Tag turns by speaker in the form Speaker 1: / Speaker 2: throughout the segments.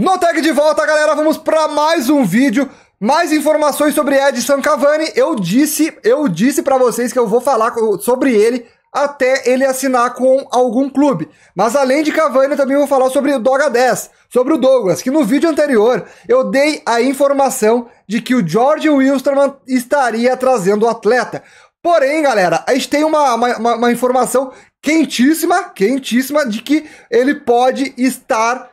Speaker 1: No tag de volta, galera, vamos para mais um vídeo. Mais informações sobre Edson Cavani. Eu disse, eu disse para vocês que eu vou falar sobre ele até ele assinar com algum clube. Mas além de Cavani, eu também vou falar sobre o Doga 10, sobre o Douglas, que no vídeo anterior eu dei a informação de que o George Wilstermann estaria trazendo o atleta. Porém, galera, a gente tem uma, uma, uma informação quentíssima, quentíssima, de que ele pode estar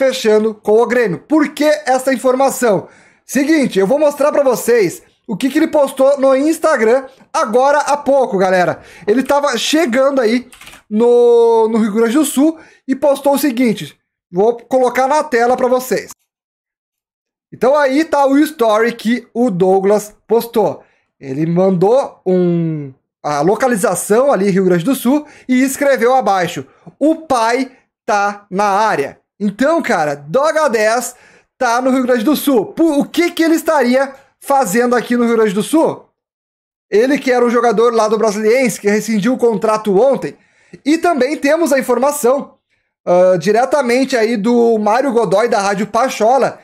Speaker 1: fechando com o Grêmio. Por que essa informação? Seguinte, eu vou mostrar para vocês o que, que ele postou no Instagram agora há pouco, galera. Ele estava chegando aí no, no Rio Grande do Sul e postou o seguinte. Vou colocar na tela para vocês. Então aí tá o story que o Douglas postou. Ele mandou um a localização ali Rio Grande do Sul e escreveu abaixo: "O pai tá na área". Então, cara, Doga 10 tá no Rio Grande do Sul. O que que ele estaria fazendo aqui no Rio Grande do Sul? Ele que era um jogador lá do Brasiliense, que rescindiu o contrato ontem. E também temos a informação uh, diretamente aí do Mário Godoy da Rádio Pachola,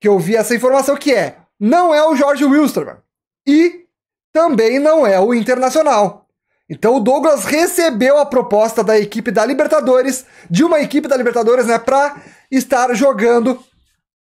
Speaker 1: que eu vi essa informação que é: não é o Jorge Wilstermann e também não é o Internacional. Então o Douglas recebeu a proposta da equipe da Libertadores, de uma equipe da Libertadores, né, para estar jogando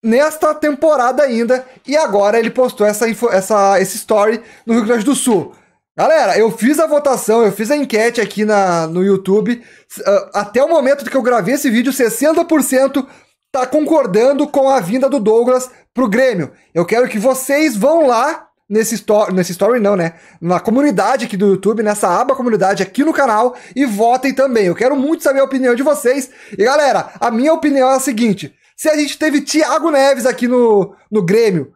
Speaker 1: nesta temporada ainda. E agora ele postou essa, essa esse story no Rio Grande do Sul. Galera, eu fiz a votação, eu fiz a enquete aqui na, no YouTube. Ah, até o momento que eu gravei esse vídeo, 60% tá concordando com a vinda do Douglas pro Grêmio. Eu quero que vocês vão lá nesse story, nesse story não, né? Na comunidade aqui do YouTube, nessa aba comunidade aqui no canal e votem também. Eu quero muito saber a opinião de vocês. E galera, a minha opinião é a seguinte: se a gente teve Thiago Neves aqui no, no Grêmio,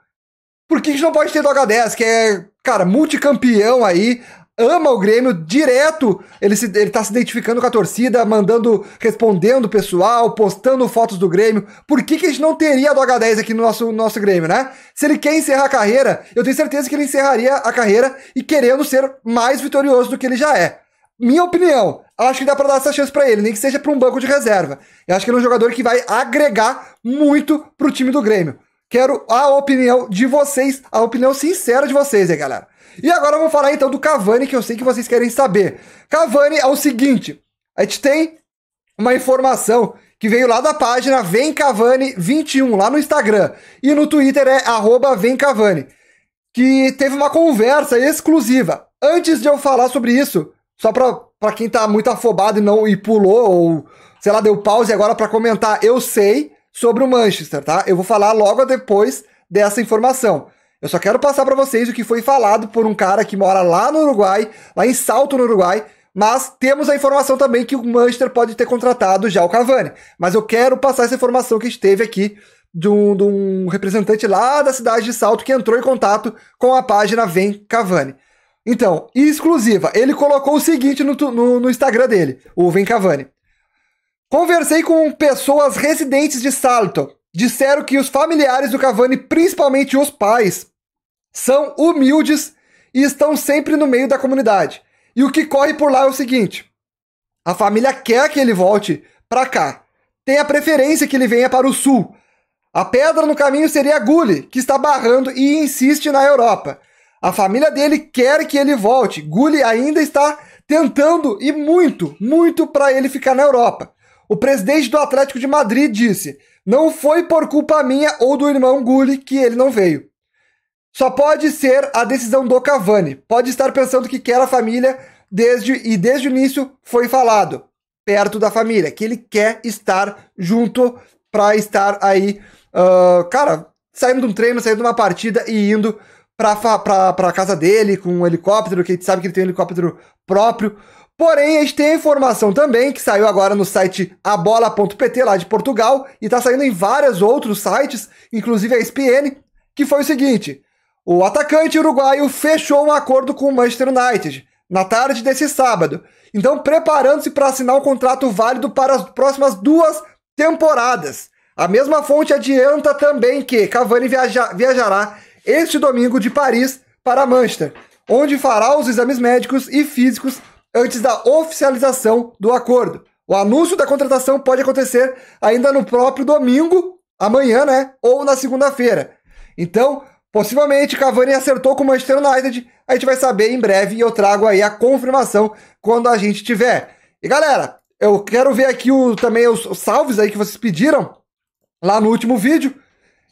Speaker 1: por que a gente não pode ter do H10, que é, cara, multicampeão aí, ama o Grêmio direto. Ele, se, ele tá se identificando com a torcida, mandando, respondendo o pessoal, postando fotos do Grêmio. Por que, que a gente não teria do H10 aqui no nosso, nosso Grêmio, né? Se ele quer encerrar a carreira, eu tenho certeza que ele encerraria a carreira e querendo ser mais vitorioso do que ele já é. Minha opinião, acho que dá para dar essa chance para ele, nem que seja para um banco de reserva. Eu acho que ele é um jogador que vai agregar muito pro time do Grêmio. Quero a opinião de vocês, a opinião sincera de vocês, hein, galera. E agora eu vou falar então do Cavani, que eu sei que vocês querem saber. Cavani é o seguinte: a gente tem uma informação que veio lá da página Vem Cavani 21, lá no Instagram. E no Twitter é arroba Vem Cavani. Que teve uma conversa exclusiva. Antes de eu falar sobre isso, só pra, pra quem tá muito afobado e não e pulou, ou sei lá, deu pause agora para comentar, eu sei sobre o Manchester, tá? Eu vou falar logo depois dessa informação. Eu só quero passar para vocês o que foi falado por um cara que mora lá no Uruguai, lá em Salto, no Uruguai, mas temos a informação também que o Manchester pode ter contratado já o Cavani. Mas eu quero passar essa informação que esteve teve aqui de um, de um representante lá da cidade de Salto que entrou em contato com a página Vem Cavani. Então, exclusiva, ele colocou o seguinte no, no, no Instagram dele, o Vem Cavani. Conversei com pessoas residentes de Salto. Disseram que os familiares do Cavani, principalmente os pais, são humildes e estão sempre no meio da comunidade. E o que corre por lá é o seguinte: a família quer que ele volte para cá. Tem a preferência que ele venha para o sul. A pedra no caminho seria a Gulli, que está barrando e insiste na Europa. A família dele quer que ele volte. Gulli ainda está tentando e muito, muito para ele ficar na Europa. O presidente do Atlético de Madrid disse: Não foi por culpa minha ou do irmão Gulli que ele não veio. Só pode ser a decisão do Cavani. Pode estar pensando que quer a família desde e desde o início foi falado perto da família, que ele quer estar junto para estar aí, uh, cara, saindo de um treino, saindo de uma partida e indo para para casa dele com um helicóptero, que a gente sabe que ele tem um helicóptero próprio. Porém, a gente tem a informação também que saiu agora no site abola.pt lá de Portugal e está saindo em vários outros sites, inclusive a ESPN, que foi o seguinte: o atacante uruguaio fechou um acordo com o Manchester United na tarde desse sábado. Então, preparando-se para assinar um contrato válido para as próximas duas temporadas. A mesma fonte adianta também que Cavani viaja viajará este domingo de Paris para Manchester, onde fará os exames médicos e físicos antes da oficialização do acordo. O anúncio da contratação pode acontecer ainda no próprio domingo, amanhã, né? Ou na segunda-feira. Então, possivelmente, Cavani acertou com o Manchester United. A gente vai saber em breve e eu trago aí a confirmação quando a gente tiver. E galera, eu quero ver aqui o, também os salves aí que vocês pediram lá no último vídeo.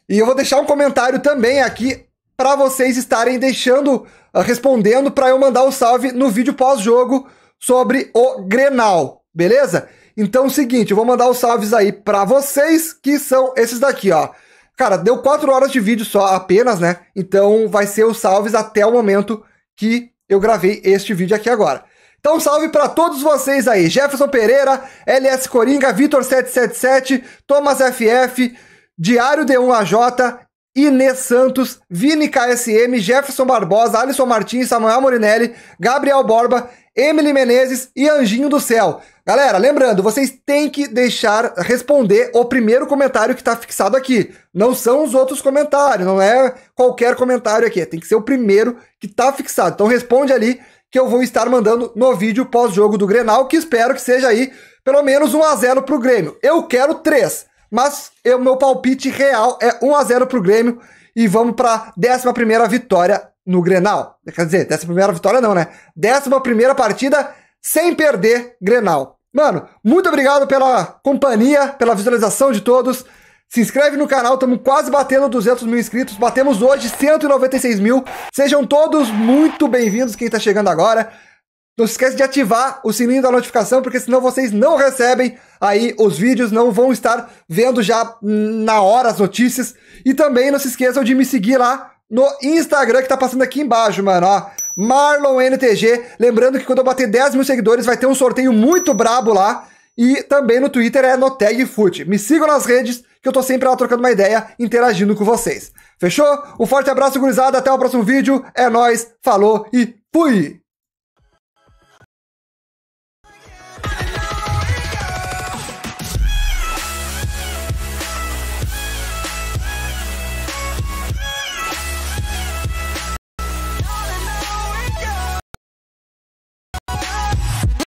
Speaker 1: E eu vou deixar um comentário também aqui para vocês estarem deixando, ah, respondendo para eu mandar o um salve no vídeo pós-jogo sobre o Grenal, beleza? Então, é o seguinte, eu vou mandar os salves aí para vocês, que são esses daqui, ó. Cara, deu 4 horas de vídeo só apenas, né? Então, vai ser os salves até o momento que eu gravei este vídeo aqui agora. Então, salve para todos vocês aí. Jefferson Pereira, LS Coringa, Vitor777, Thomas FF, Diário D1AJ, Inês Santos, Vini KSM, Jefferson Barbosa, Alisson Martins, Samuel Morinelli, Gabriel Borba, Emily Menezes e Anjinho do Céu. Galera, lembrando, vocês têm que deixar responder o primeiro comentário que está fixado aqui. Não são os outros comentários, não é qualquer comentário aqui. É, tem que ser o primeiro que está fixado. Então responde ali que eu vou estar mandando no vídeo pós-jogo do Grenal, que espero que seja aí pelo menos 1 a 0 pro Grêmio. Eu quero 3. Mas o meu palpite real é 1 a 0 pro Grêmio e vamos pra 11 vitória no Grenal. Quer dizer, 11 vitória não, né? 11 partida sem perder Grenal. Mano, muito obrigado pela companhia, pela visualização de todos. Se inscreve no canal, estamos quase batendo 200 mil inscritos. Batemos hoje 196 mil. Sejam todos muito bem-vindos, quem está chegando agora. Não se esquece de ativar o sininho da notificação, porque senão vocês não recebem aí os vídeos, não vão estar vendo já na hora as notícias. E também não se esqueçam de me seguir lá no Instagram que tá passando aqui embaixo, mano, ó. MarlonNTG. Lembrando que quando eu bater 10 mil seguidores, vai ter um sorteio muito brabo lá. E também no Twitter é no TagFoot. Me sigam nas redes, que eu tô sempre lá trocando uma ideia, interagindo com vocês. Fechou? Um forte abraço, gurizada. Até o próximo vídeo. É nós, falou e fui!